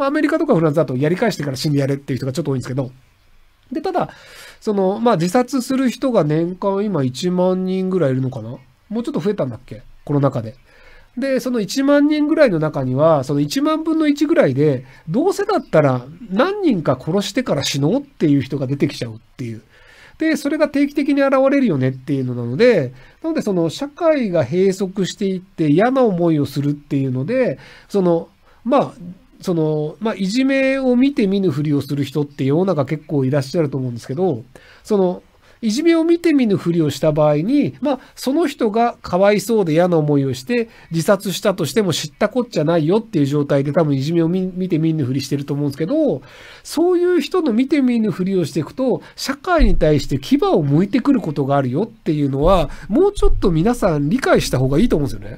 まあ、アメリカとかフランスだとやり返してから死んでやれっていう人がちょっと多いんですけど、で、ただ、その、まあ、自殺する人が年間今1万人ぐらいいるのかなもうちょっと増えたんだっけコロナ禍で。で、その1万人ぐらいの中には、その1万分の1ぐらいで、どうせだったら何人か殺してから死のうっていう人が出てきちゃうっていう。で、それが定期的に現れるよねっていうのなので、なのでその社会が閉塞していって嫌な思いをするっていうので、その、まあ、その、まあ、いじめを見て見ぬふりをする人って世の中結構いらっしゃると思うんですけど、その、いじめを見て見ぬふりをした場合に、まあ、その人がかわいそうで嫌な思いをして自殺したとしても知ったこっちゃないよっていう状態で多分いじめを見て見ぬふりしてると思うんですけど、そういう人の見て見ぬふりをしていくと、社会に対して牙を向いてくることがあるよっていうのは、もうちょっと皆さん理解した方がいいと思うんですよね。